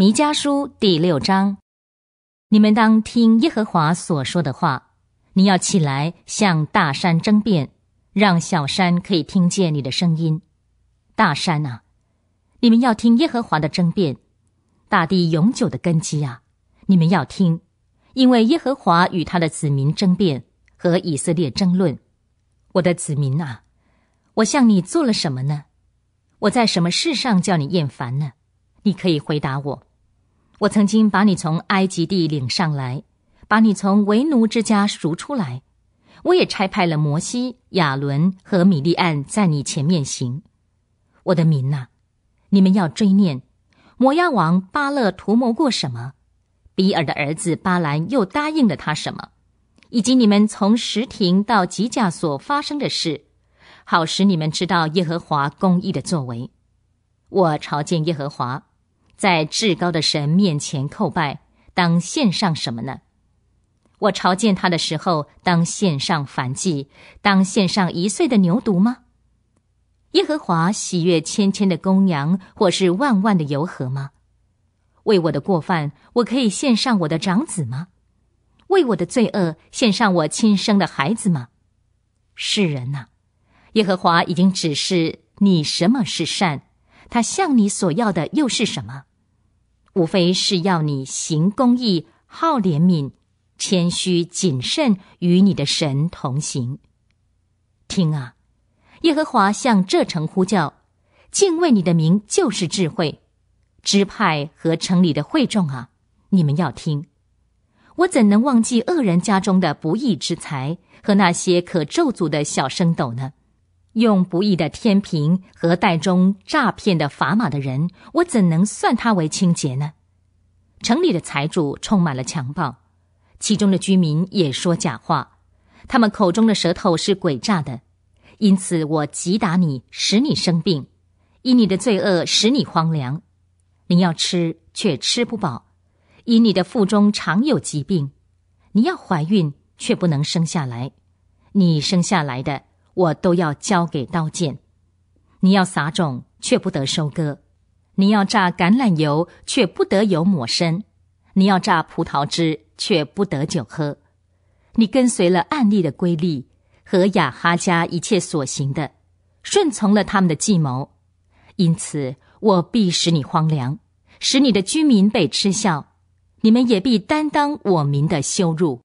弥迦书第六章，你们当听耶和华所说的话。你要起来向大山争辩，让小山可以听见你的声音。大山啊，你们要听耶和华的争辩。大地永久的根基啊，你们要听，因为耶和华与他的子民争辩，和以色列争论。我的子民啊，我向你做了什么呢？我在什么事上叫你厌烦呢？你可以回答我。我曾经把你从埃及地领上来，把你从为奴之家赎出来，我也差派了摩西、亚伦和米利安在你前面行。我的民呐，你们要追念摩押王巴勒图谋过什么，比尔的儿子巴兰又答应了他什么，以及你们从石亭到吉甲所发生的事，好使你们知道耶和华公义的作为。我朝见耶和华。在至高的神面前叩拜，当献上什么呢？我朝见他的时候，当献上燔祭，当献上一岁的牛犊吗？耶和华喜悦千千的公羊，或是万万的油河吗？为我的过犯，我可以献上我的长子吗？为我的罪恶，献上我亲生的孩子吗？世人呐，耶和华已经指示你什么是善，他向你所要的又是什么？无非是要你行公义、好怜悯、谦虚、谨慎，与你的神同行。听啊，耶和华向这城呼叫，敬畏你的名就是智慧。支派和城里的会众啊，你们要听。我怎能忘记恶人家中的不义之财和那些可咒诅的小升斗呢？用不义的天平和袋中诈骗的砝码的人，我怎能算他为清洁呢？城里的财主充满了强暴，其中的居民也说假话，他们口中的舌头是诡诈的，因此我击打你，使你生病；因你的罪恶使你荒凉，你要吃却吃不饱，因你的腹中常有疾病，你要怀孕却不能生下来，你生下来的。我都要交给刀剑，你要撒种却不得收割，你要榨橄榄油却不得油抹身，你要榨葡萄汁却不得酒喝。你跟随了暗例的规律和雅哈家一切所行的，顺从了他们的计谋，因此我必使你荒凉，使你的居民被嗤笑，你们也必担当我民的羞辱。